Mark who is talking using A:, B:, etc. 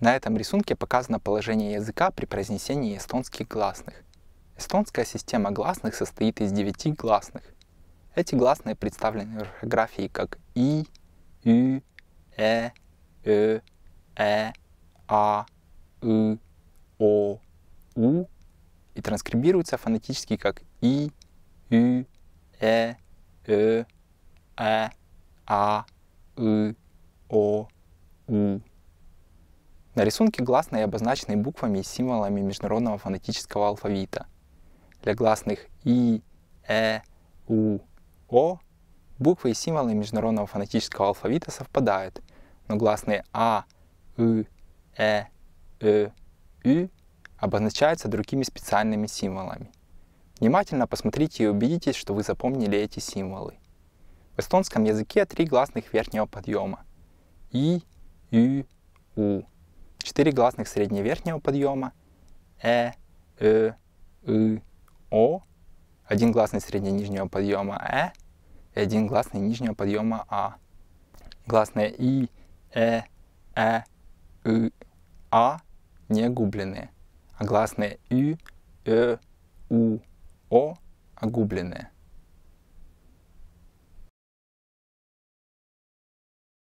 A: На этом рисунке показано положение языка при произнесении эстонских гласных. Эстонская система гласных состоит из девяти гласных. Эти гласные представлены в орфографии как и, ю, э, э, э, а, и, о, у и транскрибируются фонетически как и, ю, э, э, э, а, и, о, у. На рисунке гласные обозначены буквами и символами международного фонетического алфавита. Для гласных И, Э, У, О буквы и символы международного фонетического алфавита совпадают, но гласные А, И, Э, Э, Ü обозначаются другими специальными символами. Внимательно посмотрите и убедитесь, что вы запомнили эти символы. В эстонском языке три гласных верхнего подъема – И, Ю, У – четыре гласных средневерхнего подъема э, э, э о, один гласный средне-нижнего подъема э и один гласный нижнего подъема а. Гласные и, э, э, э а не губленные, а гласные ю, э, у, о огубленные.